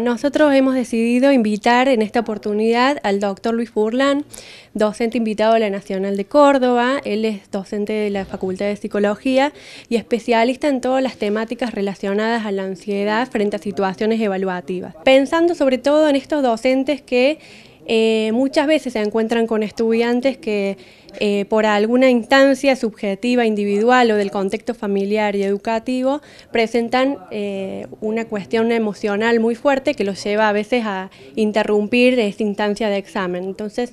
Nosotros hemos decidido invitar en esta oportunidad al doctor Luis Burlán, docente invitado de la Nacional de Córdoba. Él es docente de la Facultad de Psicología y especialista en todas las temáticas relacionadas a la ansiedad frente a situaciones evaluativas. Pensando sobre todo en estos docentes que eh, muchas veces se encuentran con estudiantes que eh, por alguna instancia subjetiva, individual o del contexto familiar y educativo presentan eh, una cuestión emocional muy fuerte que los lleva a veces a interrumpir esta instancia de examen. Entonces,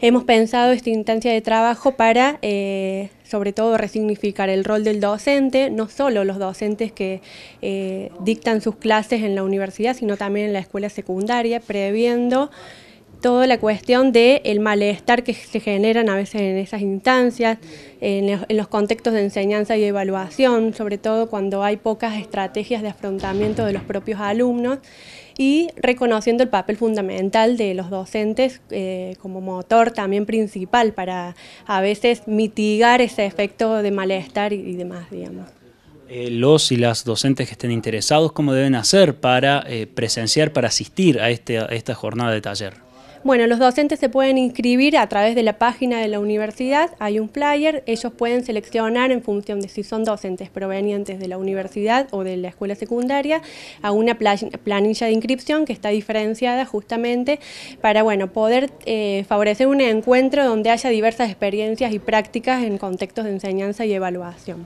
hemos pensado esta instancia de trabajo para, sobre todo, resignificar el rol del docente, no solo los docentes que dictan sus clases en la universidad, sino también en la escuela secundaria, previendo toda la cuestión del malestar que se generan a veces en esas instancias, en los, contextos de enseñanza y evaluación, sobre todo cuando hay pocas estrategias de afrontamiento de los propios alumnos y reconociendo el papel fundamental de los docentes eh, como motor también principal para a veces mitigar ese efecto de malestar y demás, digamos. Eh, los y las docentes que estén interesados, cómo deben hacer para eh, presenciar, para asistir este, a, esta jornada de taller? Bueno, los docentes se pueden inscribir a través de la página de la universidad, hay un flyer, ellos pueden seleccionar en función de si son docentes provenientes de la universidad o de la escuela secundaria a una planilla de inscripción que está diferenciada justamente para bueno, poder eh, favorecer un encuentro donde haya diversas experiencias y prácticas en contextos de enseñanza y evaluación.